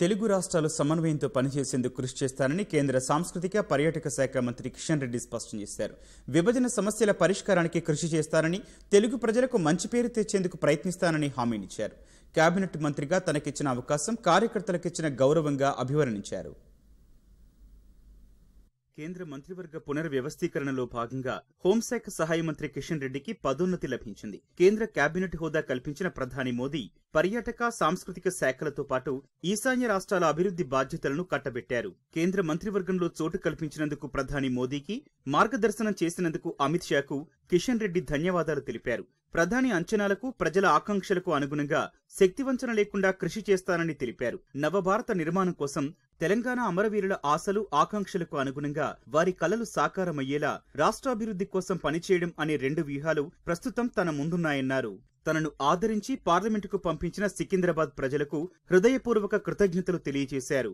తెలుగు రాష్ట్రాలు సమన్వయంతో పనిచేసేందుకు కృషి చేస్తానని కేంద్ర సాంస్కృతిక పర్యాటక శాఖ మంత్రి కిషన్ రెడ్డి స్పష్టం చేశారు విభజన సమస్యల పరిష్కారానికి కృషి చేస్తారని తెలుగు ప్రజలకు మంచి పేరు తెచ్చేందుకు ప్రయత్నిస్తానని హామీనిచ్చారు కేబినెట్ మంత్రిగా తనకిచ్చిన అవకాశం కార్యకర్తలకిచ్చిన గౌరవంగా అభివర్ణించారు కేంద్ర మంత్రివర్గ పునర్వ్యవస్థీకరణలో భాగంగా హోంశాఖ సహాయ మంత్రి కిషన్ రెడ్డికి పదోన్నతి లభించింది కేంద్ర కేబినెట్ హోదా కల్పించిన ప్రధాని మోదీ పర్యాటక సాంస్కృతిక శాఖలతో పాటు ఈశాన్య రాష్ట్రాల అభివృద్ధి బాధ్యతలను కట్టబెట్టారు కేంద్ర మంత్రివర్గంలో చోటు కల్పించినందుకు ప్రధాని మోదీకి మార్గదర్శనం చేసినందుకు అమిత్ షాకు కిషన్ రెడ్డి ధన్యవాదాలు తెలిపారు ప్రధాని అంచనాలకు ప్రజల ఆకాంక్షలకు అనుగుణంగా శక్తివంచన లేకుండా కృషి చేస్తానని తెలిపారు నవభారత నిర్మాణం కోసం తెలంగాణ అమరవీరుల ఆశలు ఆకాంక్షలకు అనుగుణంగా వారి కలలు సాకారమయ్యేలా రాష్ట్రాభివృద్ధి కోసం పనిచేయడం అనే రెండు వ్యూహాలు ప్రస్తుతం తన ముందున్నాయన్నారు తనను ఆదరించి పార్లమెంటుకు పంపించిన సికింద్రాబాద్ ప్రజలకు హృదయపూర్వక కృతజ్ఞతలు తెలియజేశారు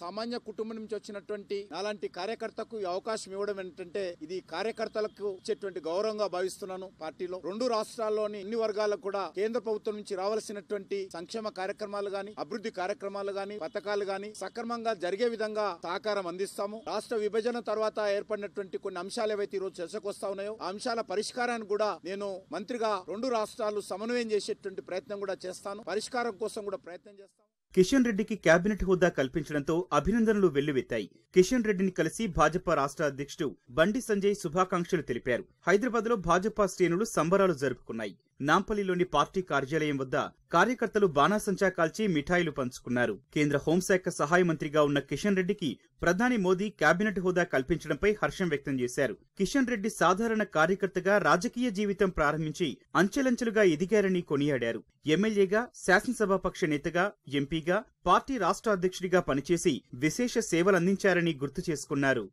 సామాన్య కుటుంబం నుంచి వచ్చినటువంటి అలాంటి కార్యకర్తకు అవకాశం ఇవ్వడం ఏంటంటే ఇది కార్యకర్తలకు ఇచ్చేటువంటి గౌరవంగా భావిస్తున్నాను పార్టీలో రెండు రాష్ట్రాల్లోని అన్ని వర్గాలకు కూడా కేంద్ర ప్రభుత్వం నుంచి రావాల్సినటువంటి సంక్షేమ కార్యక్రమాలు గాని అభివృద్ధి కార్యక్రమాలు గాని పథకాలు గాని సక్రమంగా జరిగే విధంగా సహకారం అందిస్తాము రాష్ట్ర విభజన తర్వాత ఏర్పడినటువంటి కొన్ని అంశాలు ఏవైతే రోజు చర్చకు వస్తా ఉన్నాయో ఆ అంశాల పరిష్కారాన్ని కూడా నేను మంత్రిగా రెండు రాష్ట్రాలు సమన్వయం చేసేటువంటి ప్రయత్నం కూడా చేస్తాను పరిష్కారం కోసం కూడా ప్రయత్నం చేస్తాను కిషన్ రెడ్డికి కేబినెట్ హోదా కల్పించడంతో అభినందనలు వెల్లువెత్తాయి కిషన్ రెడ్డిని కలిసి భాజపా రాష్ట్ర అధ్యక్షుడు బండి సంజయ్ శుభాకాంక్షలు తెలిపారు హైదరాబాద్లో భాజపా శ్రేణులు సంబరాలు జరుపుకున్నాయి నాంపల్లిలోని పార్టీ కార్యాలయం వద్ద కార్యకర్తలు బాణాసంచా కాల్చి మిఠాయిలు పంచుకున్నారు కేంద్ర హోంశాఖ సహాయ మంత్రిగా ఉన్న కిషన్ రెడ్డికి ప్రధాని మోదీ కేబినెట్ హోదా కల్పించడంపై హర్షం వ్యక్తం చేశారు కిషన్ రెడ్డి సాధారణ కార్యకర్తగా రాజకీయ జీవితం ప్రారంభించి అంచెలంచెలుగా ఎదిగారని కొనియాడారు ఎమ్మెల్యేగా శాసనసభాపక్ష నేతగా ఎంపీగా పార్టీ రాష్ట్ర అధ్యక్షుడిగా పనిచేసి విశేష సేవలందించారని గుర్తు చేసుకున్నారు